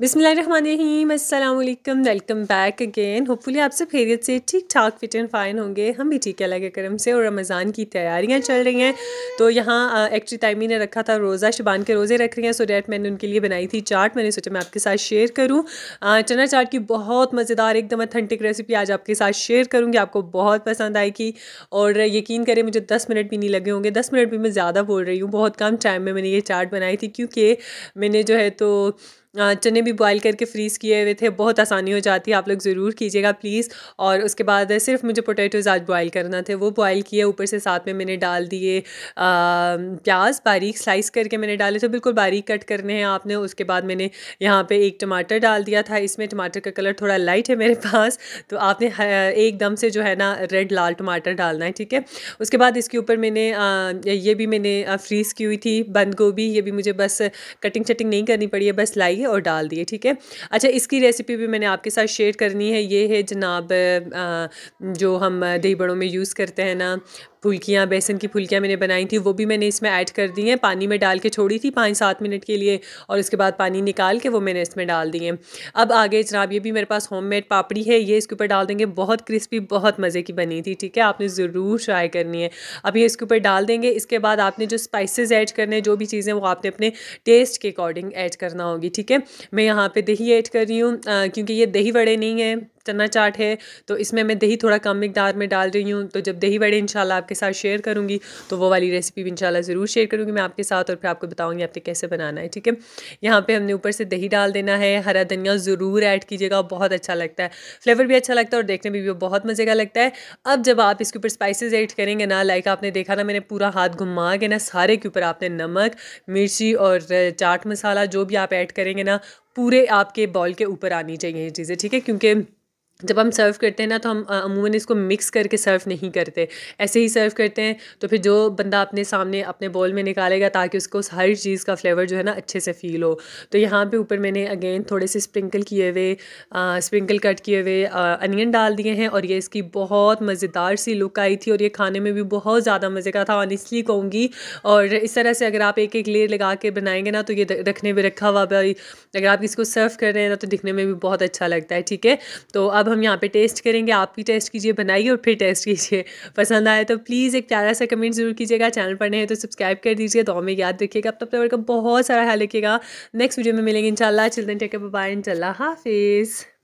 बिसमीम अल्लाम welcome back again hopefully आप सब खैरियत से ठीक ठाक फिट एंड फाइन होंगे हम भी ठीक है अल्लाह के करम से और रमज़ान की तैयारियां चल रही हैं तो यहाँ एक्चुअली टाइमी ने रखा था रोज़ा शबान के रोज़े रख रही हैं सो डैट मैंने उनके लिए बनाई थी चाट मैंने सोचा मैं आपके साथ शेयर करूँ चना चाट की बहुत मज़ेदार एकदम अथेंटिक रेसिपी आज आपके साथ शेयर करूँगी आपको बहुत पसंद आएगी और यकीन करें मुझे दस मिनट भी नहीं लगे होंगे दस मिनट भी मैं ज़्यादा बोल रही हूँ बहुत कम टाइम में मैंने ये चाट बनाई थी क्योंकि मैंने जो है तो चने भी बॉयल करके फ्रीज़ किए हुए थे बहुत आसानी हो जाती है आप लोग ज़रूर कीजिएगा प्लीज़ और उसके बाद सिर्फ मुझे पोटैटोज़ आज बॉयल करना थे वो बॉयल किए ऊपर से साथ में मैंने डाल दिए प्याज बारीक स्लाइस करके मैंने डाले थे बिल्कुल बारीक कट करने हैं आपने उसके बाद मैंने यहाँ पर एक टमाटर डाल दिया था इसमें टमाटर का कलर थोड़ा लाइट है मेरे पास तो आपने एकदम से जो है ना रेड लाल टमाटर डालना है ठीक है उसके बाद इसके ऊपर मैंने ये भी मैंने फ्रीज़ की हुई थी बंद गोभी ये भी मुझे बस कटिंग शटिंग नहीं करनी पड़ी है बस लाई है और डाल दिए ठीक है अच्छा इसकी रेसिपी भी मैंने आपके साथ शेयर करनी है ये है जनाब जो हम दही बड़ों में यूज़ करते हैं ना फुल्कियाँ बेसन की फुल्कियाँ मैंने बनाई थी वो भी मैंने इसमें ऐड कर दी हैं पानी में डाल के छोड़ी थी पाँच सात मिनट के लिए और उसके बाद पानी निकाल के वो मैंने इसमें डाल दिए अब आगे जनाब ये भी मेरे पास होम मेड पापड़ी है ये इसके ऊपर डाल देंगे बहुत क्रिस्पी बहुत मज़े की बनी थी ठीक है आपने ज़रूर ट्राई करनी है अब ये इसके ऊपर डाल देंगे इसके बाद आपने जो स्पाइस ऐड करने हैं जो भी चीज़ें वो आपने अपने टेस्ट के अकॉर्डिंग ऐड करना होगी ठीक है मैं यहाँ पर दही ऐड कर रही हूँ क्योंकि ये दही वड़े नहीं हैं चना चाट है तो इसमें मैं दही थोड़ा कम मकदार में डाल रही हूँ तो जब दही बड़े इनशाला आपके साथ शेयर करूँगी तो वो वाली रेसिपी भी इनशाला ज़रूर शेयर करूँगी मैं आपके साथ और फिर आपको बताऊँगी आपने कैसे बनाना है ठीक है यहाँ पर हमने ऊपर से दही डाल देना है हरा धनिया ज़रूर ऐड कीजिएगा बहुत अच्छा लगता है फ्लेवर भी अच्छा लगता है और देखने में भी बहुत मज़े का लगता है अब जब आप इसके ऊपर स्पाइसेस ऐड करेंगे ना लाइक आपने देखा ना मैंने पूरा हाथ घुमा के ना सारे के ऊपर आपने नमक मिर्ची और चाट मसाला जो भी आप ऐड करेंगे ना पूरे आपके बॉल के ऊपर आनी चाहिए ये चीज़ें ठीक है क्योंकि जब हम सर्व करते हैं ना तो हम अमूमन इसको मिक्स करके सर्व नहीं करते ऐसे ही सर्व करते हैं तो फिर जो बंदा अपने सामने अपने बॉल में निकालेगा ताकि उसको हर चीज़ का फ्लेवर जो है ना अच्छे से फील हो तो यहाँ पे ऊपर मैंने अगेन थोड़े से स्प्रिंकल किए हुए स्प्रिंकल कट किए हुए अनियन डाल दिए हैं और ये इसकी बहुत मज़ेदार सी लुक आई थी और ये खाने में भी बहुत ज़्यादा मज़े का था ऑनिस्टली कहूँगी और इस तरह से अगर आप एक एक लेर लगा के बनाएंगे ना तो ये रखने में रखा हुआ भाई अगर आप इसको सर्व कर रहे हैं ना तो दिखने में भी बहुत अच्छा लगता है ठीक है तो अब अब हम यहाँ पे टेस्ट करेंगे आप भी टेस्ट कीजिए बनाइए और फिर टेस्ट कीजिए पसंद आए तो प्लीज़ एक प्यारा सा कमेंट ज़रूर कीजिएगा चैनल पर नहीं है तो सब्सक्राइब कर दीजिए तो हमें याद रखिएगा अब तब तक का बहुत सारा ख्याल रखिएगा नेक्स्ट वीडियो में मिलेंगे इन शाला चिल्ड्रेन टेक बाय इन हाफिज़